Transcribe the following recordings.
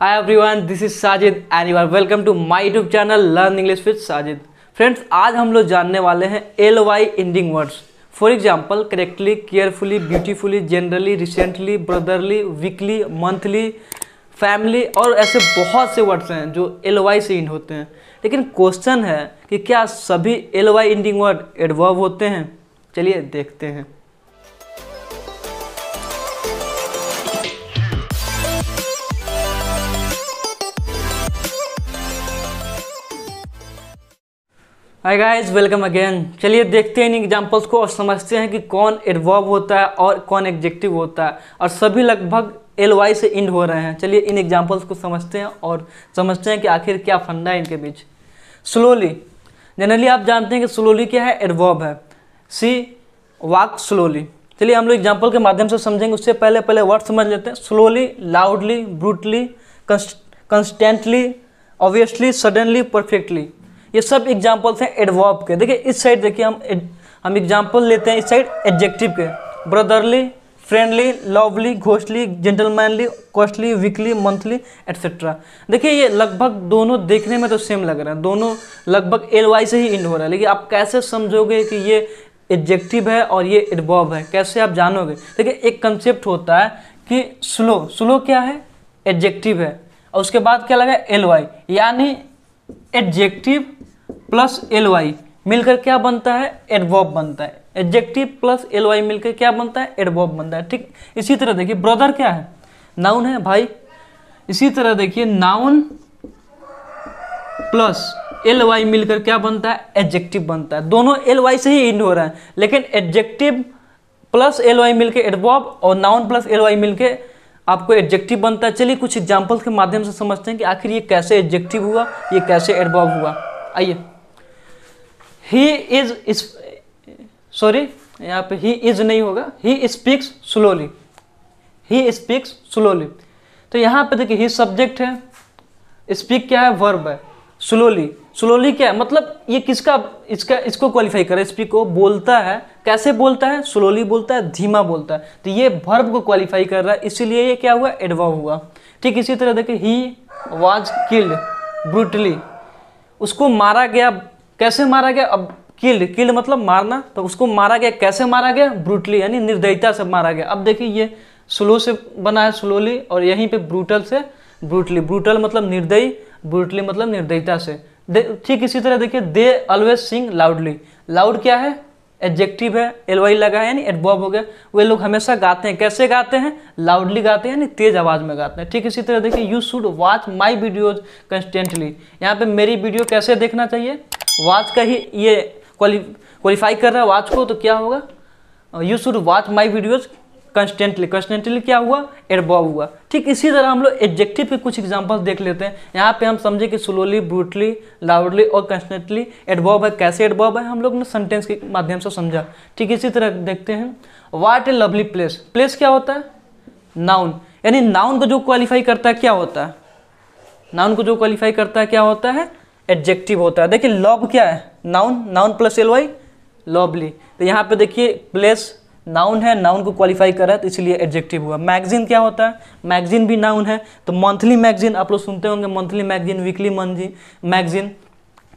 hi everyone this is Sajid and you are welcome to my YouTube channel learn English with Sajid friends आज हम लोग जानने वाले हैं L Y ending words for example correctly carefully beautifully generally recently brotherly weekly monthly family और ऐसे बहुत से वर्ड्स हैं जो एल वाई से इंड होते हैं लेकिन क्वेश्चन है कि क्या सभी L Y ending word adverb होते हैं चलिए देखते हैं हाय गाइस वेलकम अगेन चलिए देखते हैं इन एग्जांपल्स को और समझते हैं कि कौन एडवर्ब होता है और कौन एग्जेक्टिव होता है और सभी लगभग एल वाई से इंड हो रहे हैं चलिए इन एग्जांपल्स को समझते हैं और समझते हैं कि आखिर क्या फंडा है इनके बीच स्लोली जनरली आप जानते हैं कि स्लोली क्या है एडवर्ब है सी वाक स्लोली चलिए हम लोग एग्जाम्पल के माध्यम से समझेंगे उससे पहले पहले वर्ड समझ लेते हैं slowly loudly brutally constantly obviously suddenly perfectly ये सब एग्जाम्पल्स हैं एडवॉप के देखिए इस साइड देखिए हम हम एग्जाम्पल लेते हैं इस साइड एडजेक्टिव के brotherly friendly lovely ghostly gentlemanly costly weekly monthly etcetera देखिए ये लगभग दोनों देखने में तो सेम लग रहा है दोनों लगभग एल वाई से ही इंड हो रहा है लेकिन आप कैसे समझोगे कि ये एडजेक्टिव है और ये एडबॉब है कैसे आप जानोगे देखिए एक कंसेप्ट होता है कि स्लो स्लो क्या है एडजेक्टिव है और उसके बाद क्या लगा एल वाई यानी एडजेक्टिव प्लस एल वाई मिलकर क्या बनता है एडवॉब बनता है एडजेक्टिव प्लस एल वाई मिलकर क्या बनता है एडवॉब बनता है ठीक इसी तरह देखिए ब्रदर क्या है नाउन है भाई इसी तरह देखिए नाउन प्लस एल वाई मिलकर क्या बनता है एडजेक्टिव बनता है दोनों एल वाई से ही इंड हो रहा है लेकिन एडजेक्टिव प्लस एल वाई मिलकर एडवॉब और नाउन प्लस एल वाई मिलकर आपको एडजेक्टिव बनता है चलिए कुछ एग्जाम्पल के माध्यम से समझते हैं कि आखिर ये कैसे एडजेक्टिव हुआ ये कैसे एडबॉब हुआ आइए ही इज सॉरी यहाँ पे ही इज नहीं होगा he speaks slowly he speaks slowly तो यहाँ पे देखिए ही सब्जेक्ट है स्पीक क्या है वर्ब है स्लोली स्लोली क्या है मतलब ये किसका इसका इसको क्वालिफाई करे स्पीक को बोलता है कैसे बोलता है स्लोली बोलता है धीमा बोलता है तो ये भर्व को क्वालिफाई कर रहा है इसीलिए ये क्या हुआ एडवा हुआ ठीक इसी तरह देखिए ही वाज किल्ड ब्रूटली उसको मारा गया कैसे मारा गया अब किल्ड किल्ड मतलब मारना तो उसको मारा गया कैसे मारा गया ब्रूटली यानी निर्दयता से मारा गया अब देखिए ये स्लो से बना है स्लोली और यहीं पर ब्रूटल से ब्रूटली ब्रूटल मतलब निर्दयी ब्रूटली मतलब निर्दयता से ठीक इसी तरह देखिए they always sing loudly loud क्या है एडजेक्टिव है एल वाई लगा है यानी एडबॉब हो गया वे लोग हमेशा गाते हैं कैसे गाते हैं लाउडली गाते हैं यानी तेज आवाज़ में गाते हैं ठीक इसी तरह देखिए you should watch my videos constantly यहाँ पे मेरी वीडियो कैसे देखना चाहिए वॉच का ही ये क्वालिफाई कर रहा है वॉच को तो क्या होगा you should watch my videos constantly constantly क्या हुआ एडबॉव हुआ ठीक इसी तरह हम लोग एडजेक्टिव के कुछ एग्जाम्पल्स देख लेते हैं यहाँ पे हम समझे कि स्लोली ब्रूटली लाउडली और कंस्टेंटली एडबॉव है कैसे एडबॉव है हम लोग ने सेंटेंस के माध्यम से समझा ठीक इसी तरह देखते हैं what a lovely place place क्या होता है नाउन यानी नाउन को जो क्वालिफाई करता है क्या होता है नाउन को जो क्वालिफाई करता है क्या होता है एडजेक्टिव होता है देखिए लॉब क्या है noun noun plus L Y लॉबली तो यहाँ पे देखिए प्लेस नाउन है नाउन को क्वालिफाई कर रहा है तो इसलिए एडजेक्टिव हुआ मैगजीन क्या होता है मैगजीन भी नाउन है तो मंथली मैगजीन आप लोग सुनते होंगे मंथली मैगजीन वीकली मैगजीन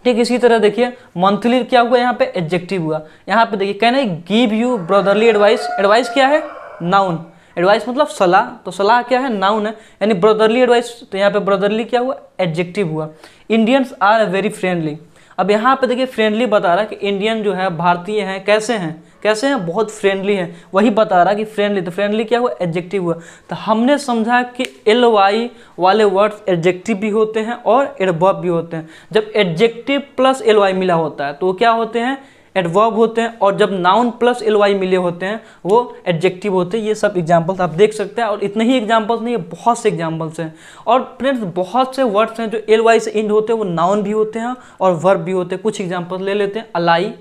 ठीक इसी तरह देखिए मंथली क्या हुआ यहाँ पे एडजेक्टिव हुआ यहाँ पे देखिए कहना give you brotherly advice advice क्या है नाउन एडवाइस मतलब सलाह तो सलाह क्या है नाउन है यानी ब्रदरली एडवाइस तो यहाँ पे ब्रदरली क्या हुआ एडजेक्टिव हुआ इंडियंस आर वेरी फ्रेंडली अब यहाँ पे देखिए फ्रेंडली बता रहा है कि इंडियन जो है भारतीय हैं कैसे हैं कैसे हैं बहुत फ्रेंडली हैं वही बता रहा कि फ्रेंडली तो फ्रेंडली क्या हुआ एडजेक्टिव हुआ तो हमने समझा कि एल वाई वाले वर्ड्स एडजेक्टिव भी होते हैं और एडवर्ब भी होते हैं जब एडजेक्टिव प्लस एल वाई मिला होता है तो वो क्या होते हैं एडवर्ब होते हैं और जब नाउन प्लस एल वाई मिले होते हैं वो एडजेक्टिव होते हैं ये सब एग्जाम्पल्स आप देख सकते हैं और इतने ही एग्जाम्पल्स नहीं है बहुत से एग्जाम्पल्स हैं और फ्रेंड्स बहुत से वर्ड्स हैं जो एल वाई से इंड होते हैं वो नाउन भी होते हैं और वर्ब भी होते हैं कुछ एग्जाम्पल्स ले लेते हैं अलाई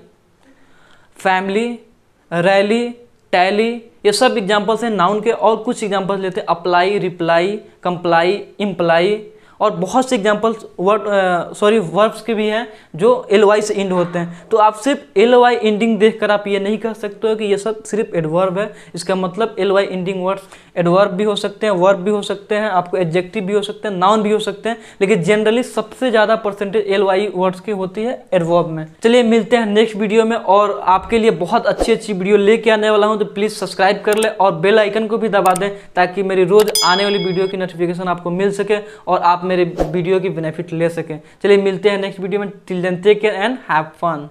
फैमिली रैली टैली ये सब एग्जाम्पल्स हैं नाउन के और कुछ एग्जाम्पल्स लेते हैं अप्लाई रिप्लाई कंप्लाई इम्प्लाई और बहुत से एग्जाम्पल्स वर्ड सॉरी वर्ब्स के भी हैं जो एल वाई से इंड होते हैं तो आप सिर्फ एल वाई इंडिंग देख कर आप ये नहीं कह सकते हो कि ये सब सिर्फ एडवर्ब है इसका मतलब L Y ending words adverb भी हो सकते हैं वर्ब भी हो सकते हैं आपको एडजेक्टिव भी हो सकते हैं नाउन भी हो सकते हैं लेकिन जनरली सबसे ज़्यादा परसेंटेज एल वाई वर्ड्स की होती है एडवर्ब में चलिए मिलते हैं नेक्स्ट वीडियो में और आपके लिए बहुत अच्छी अच्छी वीडियो लेके आने वाला हूँ तो प्लीज़ सब्सक्राइब कर ले और बेल आइकन को भी दबा दें ताकि मेरी रोज़ आने वाली वीडियो की नोटिफिकेशन आपको मिल सके और आप मेरे वीडियो की बेनिफिट ले सकें चलिए मिलते हैं नेक्स्ट वीडियो में till then take care and have fun